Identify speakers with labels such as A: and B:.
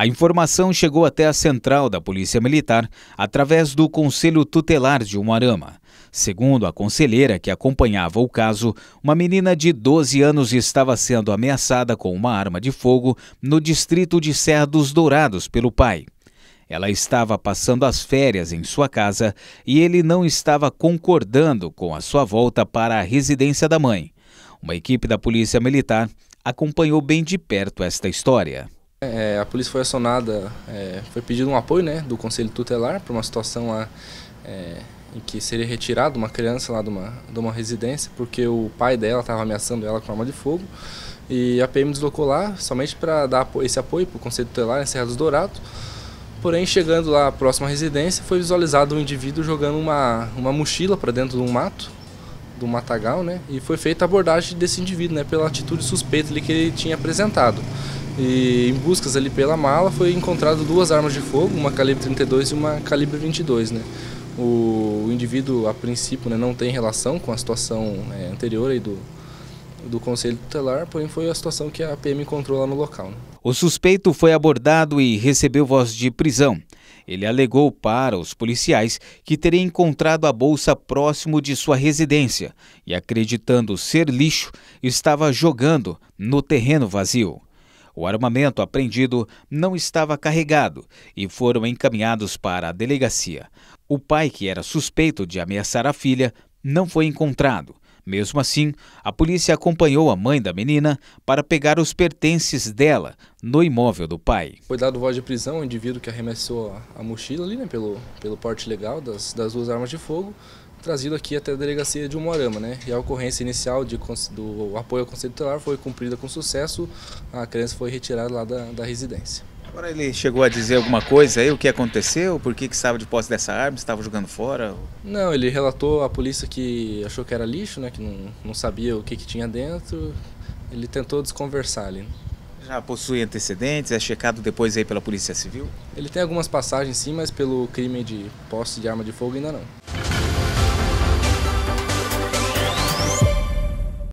A: A informação chegou até a central da Polícia Militar através do Conselho Tutelar de Umarama. Segundo a conselheira que acompanhava o caso, uma menina de 12 anos estava sendo ameaçada com uma arma de fogo no distrito de Serra dos Dourados pelo pai. Ela estava passando as férias em sua casa e ele não estava concordando com a sua volta para a residência da mãe. Uma equipe da Polícia Militar acompanhou bem de perto esta história.
B: É, a polícia foi acionada, é, foi pedido um apoio né, do conselho tutelar para uma situação lá é, em que seria retirada uma criança lá de uma, de uma residência, porque o pai dela estava ameaçando ela com arma de fogo. E a PM deslocou lá somente para dar esse apoio para o conselho tutelar em né, Serra dos Dourados. Porém, chegando lá à próxima residência, foi visualizado um indivíduo jogando uma, uma mochila para dentro de um mato, do matagal, né? E foi feita a abordagem desse indivíduo, né? Pela atitude suspeita que ele tinha apresentado. E em buscas ali pela mala foi encontrado duas armas de fogo, uma calibre 32 e uma calibre 22, né? O, indivíduo a princípio né, não tem relação com a situação né, anterior aí do, do Conselho Tutelar, porém foi a situação que a PM encontrou lá no local. Né?
A: O suspeito foi abordado e recebeu voz de prisão. Ele alegou para os policiais que teria encontrado a bolsa próximo de sua residência e, acreditando ser lixo, estava jogando no terreno vazio. O armamento apreendido não estava carregado e foram encaminhados para a delegacia. O pai, que era suspeito de ameaçar a filha, não foi encontrado. Mesmo assim, a polícia acompanhou a mãe da menina para pegar os pertences dela no imóvel do pai.
B: Foi dado voz de prisão ao indivíduo que arremessou a mochila ali, né, pelo, pelo porte legal das, das duas armas de fogo trazido aqui até a delegacia de Umorama, né? E a ocorrência inicial de, do apoio ao conselho tutelar foi cumprida com sucesso, a criança foi retirada lá da, da residência.
A: Agora ele chegou a dizer alguma coisa aí, o que aconteceu, por que, que estava de posse dessa arma, estava jogando fora?
B: Não, ele relatou à polícia que achou que era lixo, né? Que não, não sabia o que, que tinha dentro. Ele tentou desconversar ali. Já possui antecedentes, é checado
A: depois aí pela Polícia Civil?
B: Ele tem algumas passagens sim, mas pelo crime de posse de arma de fogo ainda não.